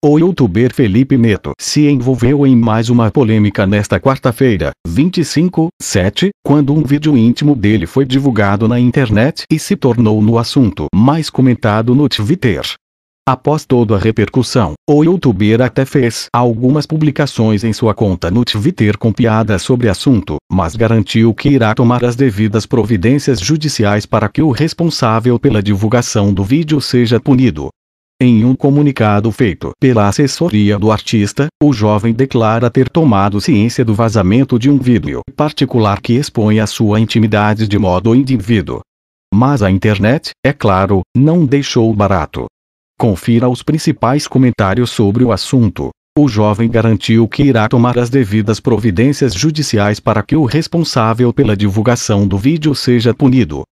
O youtuber Felipe Neto se envolveu em mais uma polêmica nesta quarta-feira, 25, 7, quando um vídeo íntimo dele foi divulgado na internet e se tornou no assunto mais comentado no Twitter. Após toda a repercussão, o youtuber até fez algumas publicações em sua conta no Twitter com piadas sobre o assunto, mas garantiu que irá tomar as devidas providências judiciais para que o responsável pela divulgação do vídeo seja punido. Em um comunicado feito pela assessoria do artista, o jovem declara ter tomado ciência do vazamento de um vídeo particular que expõe a sua intimidade de modo indivíduo. Mas a internet, é claro, não deixou barato. Confira os principais comentários sobre o assunto. O jovem garantiu que irá tomar as devidas providências judiciais para que o responsável pela divulgação do vídeo seja punido.